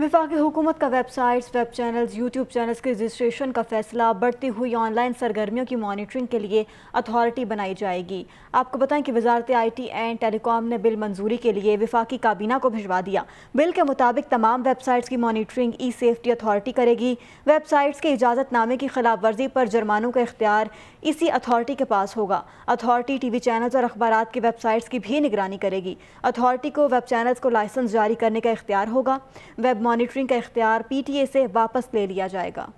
विफाक हुकूमत का websites web channels YouTube channels के रजिस्ट्रेशन का फैसला बढ़ती हुई ऑनलाइन सरगर्मियों की मॉनिटरिंग के लिए अथॉरिटी बनाई जाएगी आपको बताएं कि वजारत आई टी एंड टेलीकॉम ने बिल मंजूरी के लिए विफाकी काबीना को भिजवा दिया बिल के मुताबिक तमाम वेबसाइट्स की मॉनिटरिंग ई सेफ्टी अथॉरिटी करेगी वेबसाइट्स के इजाज़तनामे की खिलाफ वर्जी पर जुर्मानों का इख्तियार इसी अथॉरिटी के पास होगा अथॉरिटी टी वी चैनल्स और अखबार की वेबसाइट्स की भी निगरानी करेगी अथॉरिटी को वेब चैनल्स को लाइसेंस जारी करने का इख्तियार होगा वेब मॉनिटरिंग का इख्तियार पीटीए से वापस ले लिया जाएगा